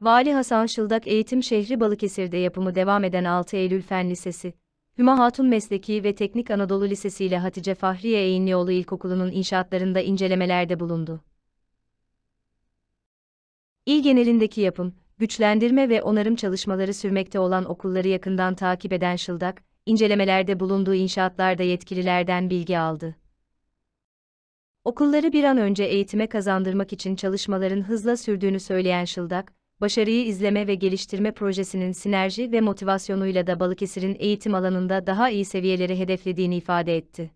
Vali Hasan Şıldak Eğitim Şehri Balıkesir'de yapımı devam eden 6 Eylül Fen Lisesi, Hüma Hatun Mesleki ve Teknik Anadolu Lisesi ile Hatice Fahriye Eğinlioğlu İlkokulu'nun inşaatlarında incelemelerde bulundu. İl genelindeki yapım, güçlendirme ve onarım çalışmaları sürmekte olan okulları yakından takip eden Şıldak, incelemelerde bulunduğu inşaatlarda yetkililerden bilgi aldı. Okulları bir an önce eğitime kazandırmak için çalışmaların hızla sürdüğünü söyleyen Şıldak, başarıyı izleme ve geliştirme projesinin sinerji ve motivasyonuyla da Balıkesir'in eğitim alanında daha iyi seviyeleri hedeflediğini ifade etti.